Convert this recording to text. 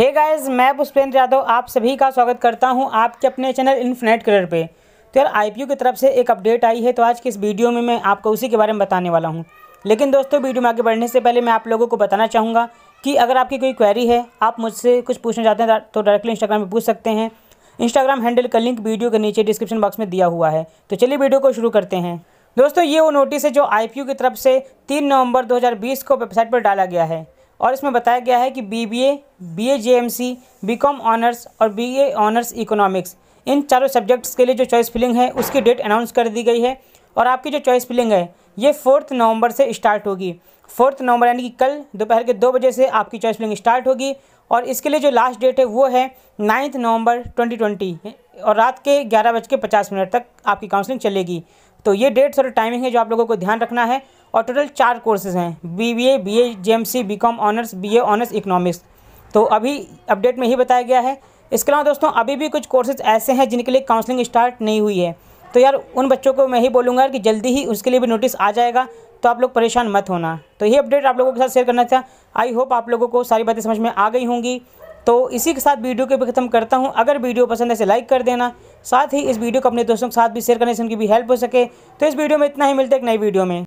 hey guys मैं पुष्पेंद्र यादव आप सभी का स्वागत करता हूं आपके अपने चैनल इन्फिनेट कलर पे तो यार आईपीओ की तरफ से एक अपडेट आई है तो आज के इस वीडियो में मैं आपको उसी के बारे में बताने वाला हूं लेकिन दोस्तों वीडियो में आगे बढ़ने से पहले मैं आप लोगों को बताना चाहूँगा कि अगर आपकी कोई क्वेरी है आप मुझसे कुछ पूछना चाहते हैं तो डायरेक्टली इंस्टाग्राम पर पूछ सकते हैं इंस्टाग्राम हैंडल का लिंक वीडियो के नीचे डिस्क्रिप्शन बॉक्स में दिया हुआ है तो चलिए वीडियो को शुरू करते हैं दोस्तों ये वो नोटिस है जो आईपीयू की तरफ से 3 नवंबर 2020 को वेबसाइट पर डाला गया है और इसमें बताया गया है कि B B A B A J M C B com honours और बी ए ऑनर्स इकोनॉमिक्स इन चारों सब्जेक्ट्स के लिए जो चॉइस फिलिंग है उसकी डेट अनाउंस कर दी गई है और आपकी जो चॉइस फिलिंग है ये फोर्थ नवंबर से स्टार्ट होगी फोर्थ नवंबर यानी कि कल दोपहर के दो बजे से आपकी चॉइस फिलिंग स्टार्ट होगी और इसके लिए जो लास्ट डेट है वो है नाइन्थ नवंबर 2020 और रात के ग्यारह बज के पचास मिनट तक आपकी काउंसलिंग चलेगी तो ये डेट्स और टाइमिंग है जो आप लोगों को ध्यान रखना है और टोटल चार कोर्सेज हैं B B A B A J M C B com honours B A honours economics तो अभी अपडेट में ही बताया गया है इसके अलावा दोस्तों अभी भी कुछ कोर्सेज ऐसे हैं जिनके लिए काउंसलिंग स्टार्ट नहीं हुई है तो यार उन बच्चों को मैं ही बोलूँगा कि जल्दी ही उसके लिए भी नोटिस आ जाएगा तो आप लोग परेशान मत होना तो ये अपडेट आप लोगों के साथ शेयर करना था आई होप आप लोगों को सारी बातें समझ में आ गई होंगी तो इसी के साथ वीडियो को भी खत्म करता हूँ अगर वीडियो पसंद है तो लाइक कर देना साथ ही इस वीडियो को अपने दोस्तों के साथ भी शेयर करने से उनकी भी हेल्प हो सके तो इस वीडियो में इतना ही मिलता है एक नई वीडियो में